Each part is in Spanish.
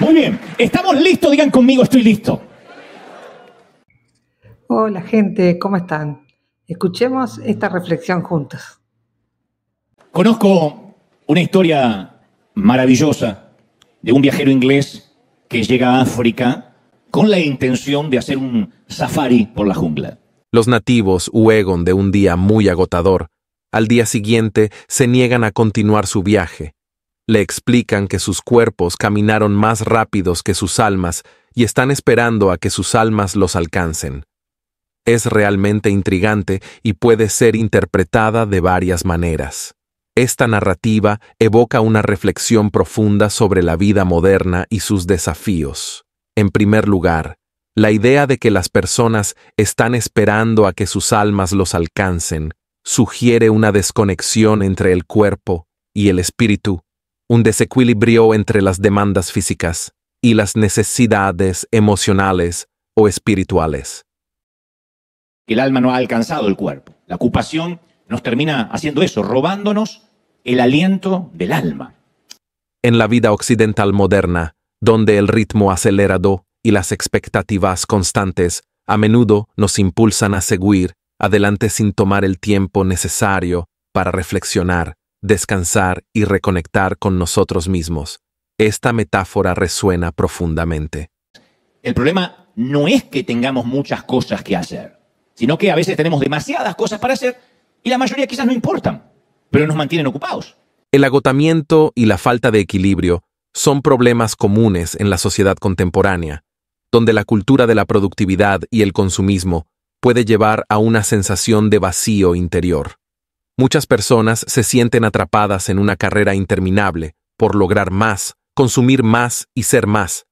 Muy bien, ¿estamos listos? Digan conmigo, estoy listo. Hola gente, ¿cómo están? Escuchemos esta reflexión juntos. Conozco una historia maravillosa de un viajero inglés que llega a África con la intención de hacer un safari por la jungla. Los nativos huegon de un día muy agotador. Al día siguiente se niegan a continuar su viaje le explican que sus cuerpos caminaron más rápidos que sus almas y están esperando a que sus almas los alcancen. Es realmente intrigante y puede ser interpretada de varias maneras. Esta narrativa evoca una reflexión profunda sobre la vida moderna y sus desafíos. En primer lugar, la idea de que las personas están esperando a que sus almas los alcancen sugiere una desconexión entre el cuerpo y el espíritu un desequilibrio entre las demandas físicas y las necesidades emocionales o espirituales. El alma no ha alcanzado el cuerpo. La ocupación nos termina haciendo eso, robándonos el aliento del alma. En la vida occidental moderna, donde el ritmo acelerado y las expectativas constantes a menudo nos impulsan a seguir adelante sin tomar el tiempo necesario para reflexionar, descansar y reconectar con nosotros mismos. Esta metáfora resuena profundamente. El problema no es que tengamos muchas cosas que hacer, sino que a veces tenemos demasiadas cosas para hacer y la mayoría quizás no importan, pero nos mantienen ocupados. El agotamiento y la falta de equilibrio son problemas comunes en la sociedad contemporánea, donde la cultura de la productividad y el consumismo puede llevar a una sensación de vacío interior. Muchas personas se sienten atrapadas en una carrera interminable por lograr más, consumir más y ser más,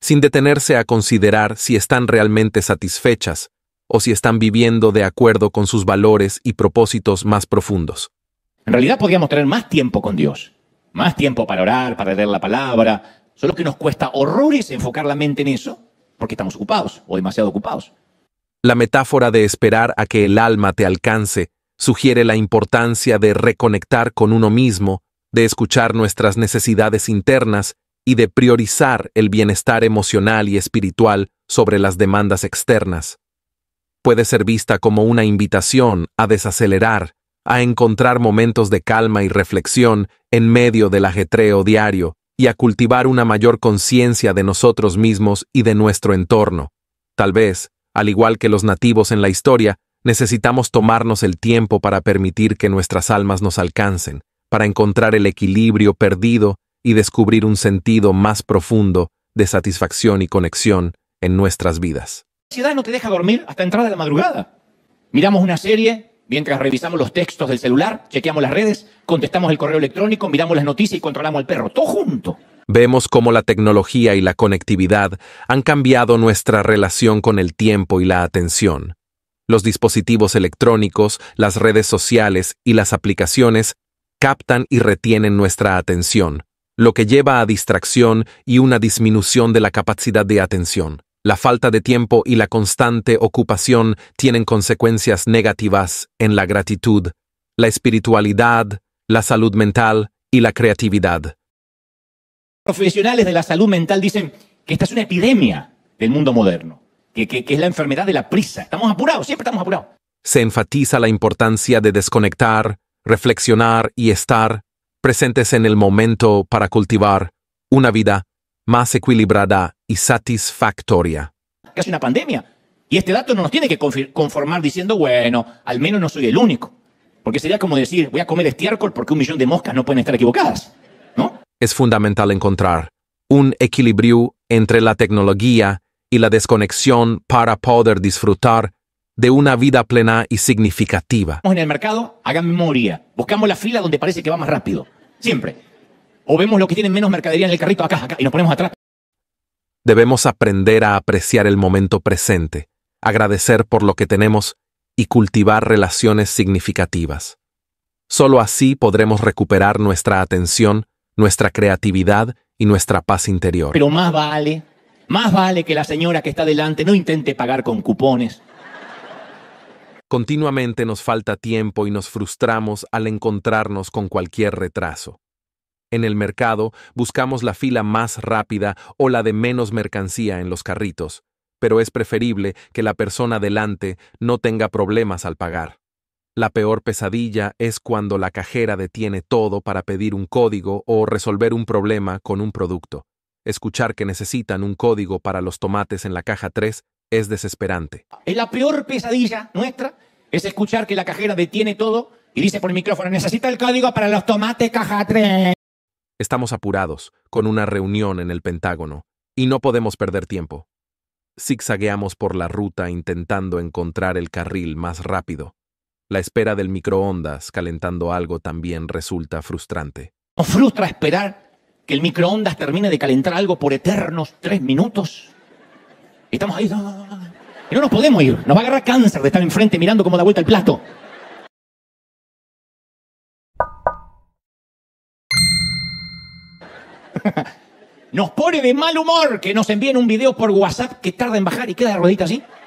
sin detenerse a considerar si están realmente satisfechas o si están viviendo de acuerdo con sus valores y propósitos más profundos. En realidad podríamos tener más tiempo con Dios, más tiempo para orar, para leer la palabra, solo que nos cuesta horrores enfocar la mente en eso porque estamos ocupados o demasiado ocupados. La metáfora de esperar a que el alma te alcance sugiere la importancia de reconectar con uno mismo, de escuchar nuestras necesidades internas y de priorizar el bienestar emocional y espiritual sobre las demandas externas. Puede ser vista como una invitación a desacelerar, a encontrar momentos de calma y reflexión en medio del ajetreo diario y a cultivar una mayor conciencia de nosotros mismos y de nuestro entorno. Tal vez, al igual que los nativos en la historia, necesitamos tomarnos el tiempo para permitir que nuestras almas nos alcancen, para encontrar el equilibrio perdido y descubrir un sentido más profundo de satisfacción y conexión en nuestras vidas. La ansiedad no te deja dormir hasta entrada de la madrugada. Miramos una serie, mientras revisamos los textos del celular, chequeamos las redes, contestamos el correo electrónico, miramos las noticias y controlamos al perro, todo junto. Vemos cómo la tecnología y la conectividad han cambiado nuestra relación con el tiempo y la atención los dispositivos electrónicos, las redes sociales y las aplicaciones captan y retienen nuestra atención, lo que lleva a distracción y una disminución de la capacidad de atención. La falta de tiempo y la constante ocupación tienen consecuencias negativas en la gratitud, la espiritualidad, la salud mental y la creatividad. Profesionales de la salud mental dicen que esta es una epidemia del mundo moderno que, es la enfermedad de la prisa. Estamos apurados, siempre estamos apurados. Se enfatiza la importancia de desconectar, reflexionar y estar presentes en el momento para cultivar una vida más equilibrada y satisfactoria. Casi una pandemia. Y este dato no nos tiene que conformar diciendo, bueno, al menos no soy el único. Porque sería como decir, voy a comer estiércol porque un millón de moscas no pueden estar equivocadas. ¿no? Es fundamental encontrar un equilibrio entre la tecnología y la desconexión para poder disfrutar de una vida plena y significativa. en el mercado, hagan memoria. Buscamos la fila donde parece que va más rápido. Siempre. O vemos lo que tienen menos mercadería en el carrito acá, acá, y nos ponemos atrás. Debemos aprender a apreciar el momento presente, agradecer por lo que tenemos y cultivar relaciones significativas. Solo así podremos recuperar nuestra atención, nuestra creatividad y nuestra paz interior. Pero más vale más vale que la señora que está delante no intente pagar con cupones. Continuamente nos falta tiempo y nos frustramos al encontrarnos con cualquier retraso. En el mercado buscamos la fila más rápida o la de menos mercancía en los carritos, pero es preferible que la persona delante no tenga problemas al pagar. La peor pesadilla es cuando la cajera detiene todo para pedir un código o resolver un problema con un producto. Escuchar que necesitan un código para los tomates en la caja 3 es desesperante. Es la peor pesadilla nuestra, es escuchar que la cajera detiene todo y dice por el micrófono, necesita el código para los tomates caja 3. Estamos apurados, con una reunión en el Pentágono, y no podemos perder tiempo. Zigzagueamos por la ruta intentando encontrar el carril más rápido. La espera del microondas calentando algo también resulta frustrante. Nos frustra esperar que el microondas termine de calentar algo por eternos tres minutos. Estamos ahí. Y no nos podemos ir. Nos va a agarrar cáncer de estar enfrente mirando cómo da vuelta el plato. Nos pone de mal humor que nos envíen un video por WhatsApp que tarda en bajar y queda de rodita así.